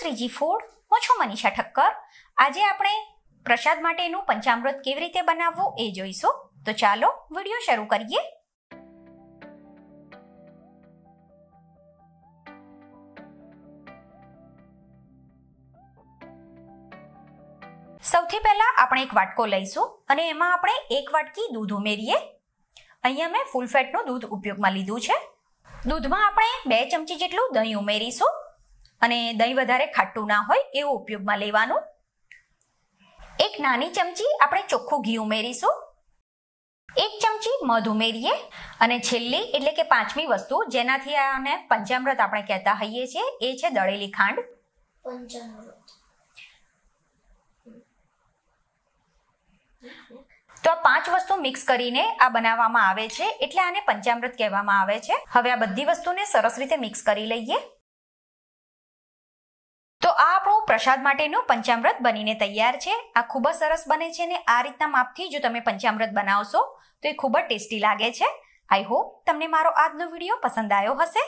Shriji food હું છું મનીષા ઠક્કર આજે આપણે પ્રસાદ માટેનું પંચામૃત કેવી રીતે બનાવવું એ જોઈશું તો ચાલો વિડીયો શરૂ કરીએ સૌથી પહેલા આપણે એક વાટકો લઈશું અને એમાં આપણે એક વાટકી દૂધ ઉમેરીએ અહીંયા મેં ફૂલ ફેટનું દૂધ ઉપયોગમાં લીધું છે દૂધમાં આપણે બે ચમચી જેટલું દહીં ઉમેરીશું અને દહીં વધારે ખાટું ના હોય એવું ઉપયોગમાં લેવાનું એક નાની ચમચી આપણે ચોખ્ખું ઘી ઉમેરીશું એક ચમચી મધ ઉમેરીએ અને છેલ્લી એટલે કે પાંચમી વસ્તુ જેનાથી આને પંચામૃત આપણે કહેતા હઈએ છીએ એ છે દળેલી ખાંડ પંચામૃત તો આ પાંચ વસ્તુ મિક્સ કરીને આ બનાવવામાં આવે છે એટલે આને પંચામૃત કહેવામાં આવે છે હવે આ બધી વસ્તુને સરસ રીતે મિક્સ કરી લઈએ પ્રસાદ માટેનું પંચામૃત બનીને તૈયાર છે આ ખૂબ જ સરસ બને છે ને આ રીતના માપથી જો તમે પંચામૃત બનાવશો તો એ ખૂબ જ ટેસ્ટી લાગે છે આઈ હોપ તમને મારો આજનો વિડીયો પસંદ આવ્યો હશે